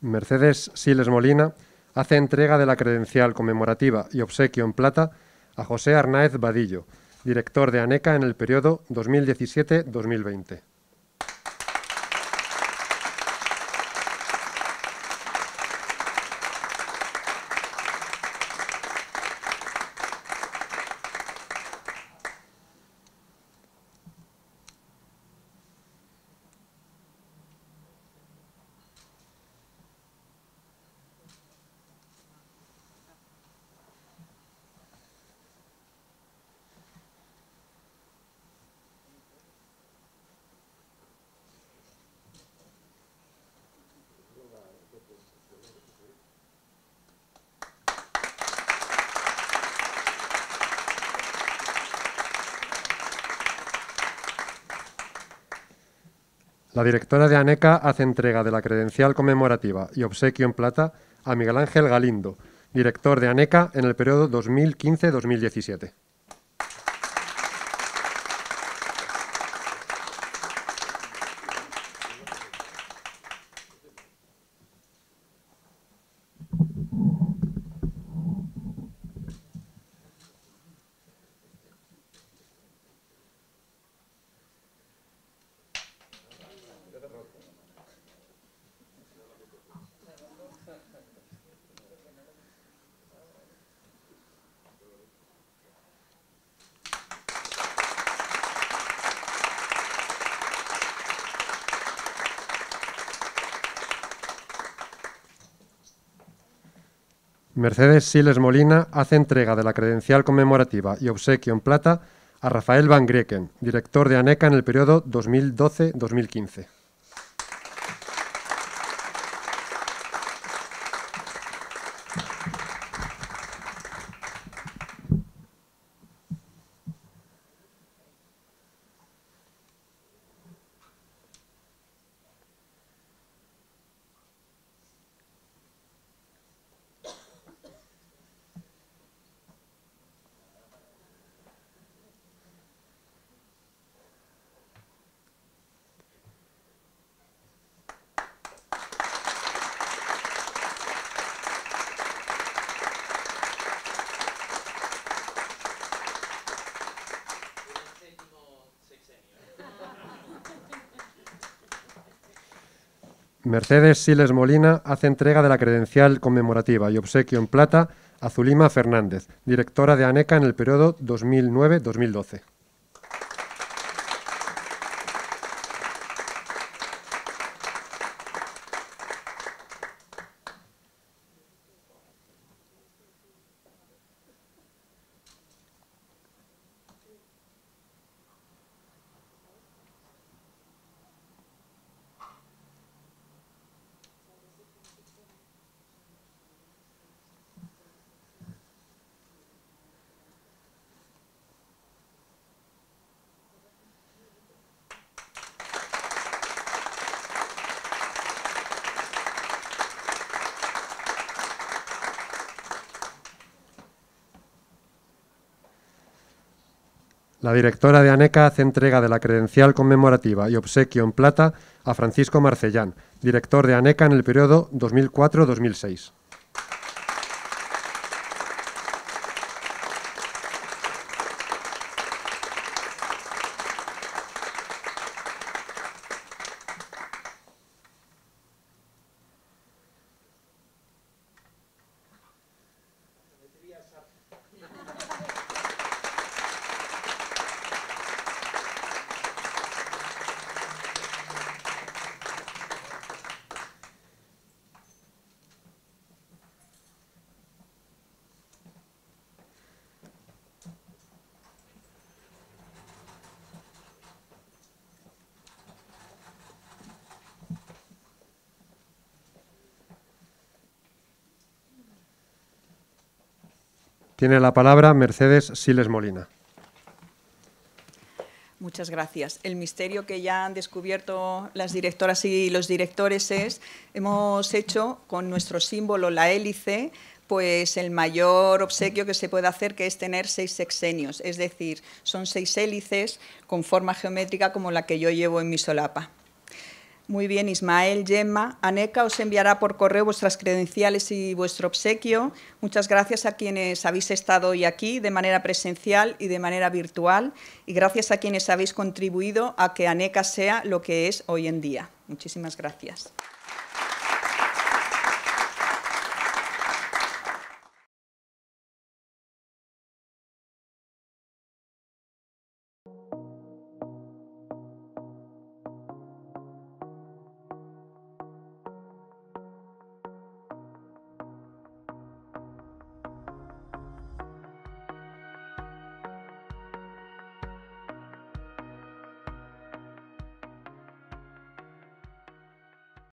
Mercedes Siles Molina hace entrega de la credencial conmemorativa y obsequio en plata a José Arnaez Vadillo, director de ANECA en el periodo 2017-2020. La directora de ANECA hace entrega de la credencial conmemorativa y obsequio en plata a Miguel Ángel Galindo, director de ANECA en el periodo 2015-2017. Mercedes Siles Molina hace entrega de la credencial conmemorativa y obsequio en plata a Rafael Van Grieken, director de ANECA en el periodo 2012-2015. Mercedes Siles Molina hace entrega de la credencial conmemorativa y obsequio en plata a Zulima Fernández, directora de ANECA en el periodo 2009-2012. La directora de ANECA hace entrega de la credencial conmemorativa y obsequio en plata a Francisco Marcellán, director de ANECA en el periodo 2004-2006. Tiene la palabra Mercedes Siles Molina. Muchas gracias. El misterio que ya han descubierto las directoras y los directores es, hemos hecho con nuestro símbolo la hélice, pues el mayor obsequio que se puede hacer, que es tener seis sexenios. Es decir, son seis hélices con forma geométrica como la que yo llevo en mi solapa. Muy bien, Ismael, Gemma. ANECA os enviará por correo vuestras credenciales y vuestro obsequio. Muchas gracias a quienes habéis estado hoy aquí de manera presencial y de manera virtual y gracias a quienes habéis contribuido a que ANECA sea lo que es hoy en día. Muchísimas gracias.